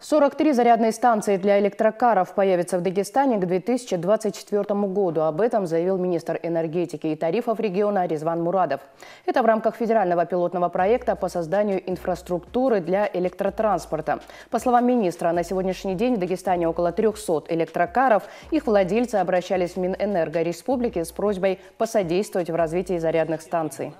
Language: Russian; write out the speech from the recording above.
43 зарядные станции для электрокаров появятся в Дагестане к 2024 году. Об этом заявил министр энергетики и тарифов региона Резван Мурадов. Это в рамках федерального пилотного проекта по созданию инфраструктуры для электротранспорта. По словам министра, на сегодняшний день в Дагестане около 300 электрокаров. Их владельцы обращались в Минэнерго Республики с просьбой посодействовать в развитии зарядных станций.